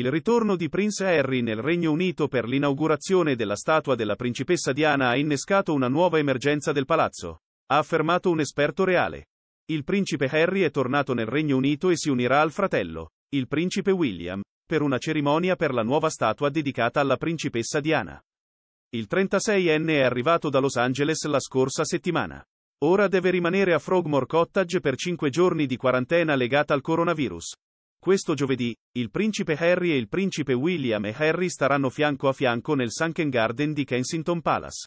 Il ritorno di Prince Harry nel Regno Unito per l'inaugurazione della statua della principessa Diana ha innescato una nuova emergenza del palazzo, ha affermato un esperto reale. Il principe Harry è tornato nel Regno Unito e si unirà al fratello, il principe William, per una cerimonia per la nuova statua dedicata alla principessa Diana. Il 36enne è arrivato da Los Angeles la scorsa settimana. Ora deve rimanere a Frogmore Cottage per 5 giorni di quarantena legata al coronavirus. Questo giovedì, il principe Harry e il principe William e Harry staranno fianco a fianco nel Sunken Garden di Kensington Palace.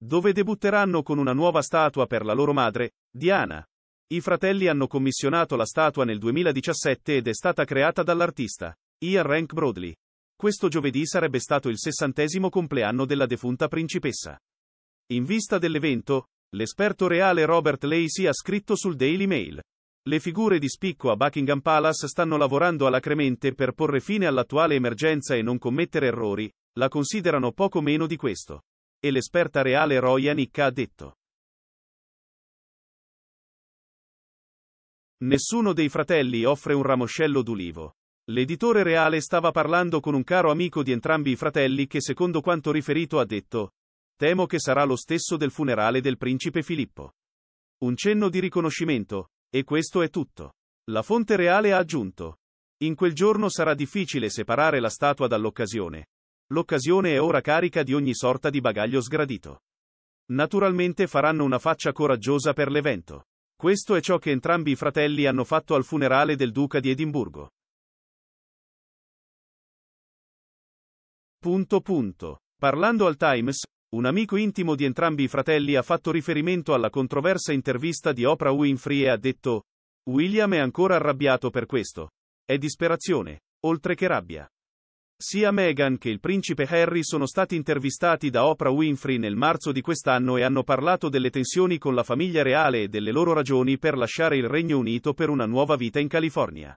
Dove debutteranno con una nuova statua per la loro madre, Diana. I fratelli hanno commissionato la statua nel 2017 ed è stata creata dall'artista Ian Rank Broadley. Questo giovedì sarebbe stato il sessantesimo compleanno della defunta principessa. In vista dell'evento, L'esperto reale Robert Lacey ha scritto sul Daily Mail. Le figure di spicco a Buckingham Palace stanno lavorando alacremente per porre fine all'attuale emergenza e non commettere errori, la considerano poco meno di questo. E l'esperta reale Roy Anicca ha detto. Nessuno dei fratelli offre un ramoscello d'ulivo. L'editore reale stava parlando con un caro amico di entrambi i fratelli che secondo quanto riferito ha detto, Temo che sarà lo stesso del funerale del principe Filippo. Un cenno di riconoscimento, e questo è tutto. La fonte reale ha aggiunto. In quel giorno sarà difficile separare la statua dall'occasione. L'occasione è ora carica di ogni sorta di bagaglio sgradito. Naturalmente faranno una faccia coraggiosa per l'evento. Questo è ciò che entrambi i fratelli hanno fatto al funerale del duca di Edimburgo. Punto punto. Parlando al Times, un amico intimo di entrambi i fratelli ha fatto riferimento alla controversa intervista di Oprah Winfrey e ha detto: William è ancora arrabbiato per questo. È disperazione, oltre che rabbia. Sia Meghan che il principe Harry sono stati intervistati da Oprah Winfrey nel marzo di quest'anno e hanno parlato delle tensioni con la famiglia reale e delle loro ragioni per lasciare il Regno Unito per una nuova vita in California.